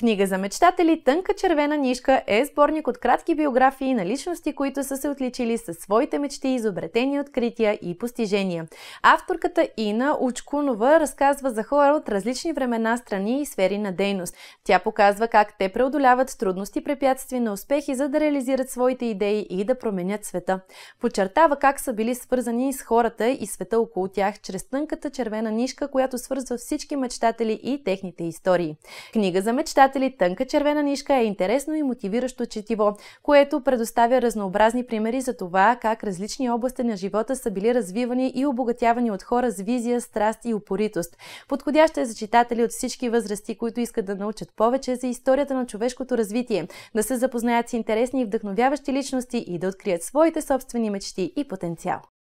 Книга за мечтатели Тънка червена нишка е сборник от кратки биографии на личности, които са се отличили със своите мечти, изобретени открития и постижения. Авторката Ина Учкунова разказва за хора от различни времена, страни и сфери на дейност. Тя показва как те преодоляват трудности, препятствия на успехи, за да реализират своите идеи и да променят света. Подчертава как са били свързани с хората и света около тях чрез тънката червена нишка, която свързва всички мечтатели и техните истории. Книга за мечтатели приятели, тънка червена нишка е интересно и мотивиращо четиво, което предоставя разнообразни примери за това как различни области на живота са били развивани и обогатявани от хора с визия, страст и упоритост. Подходяща е за читатели от всички възрасти, които искат да научат повече за историята на човешкото развитие, да се запознаят с интересни и вдъхновяващи личности и да открият своите собствени мечти и потенциал.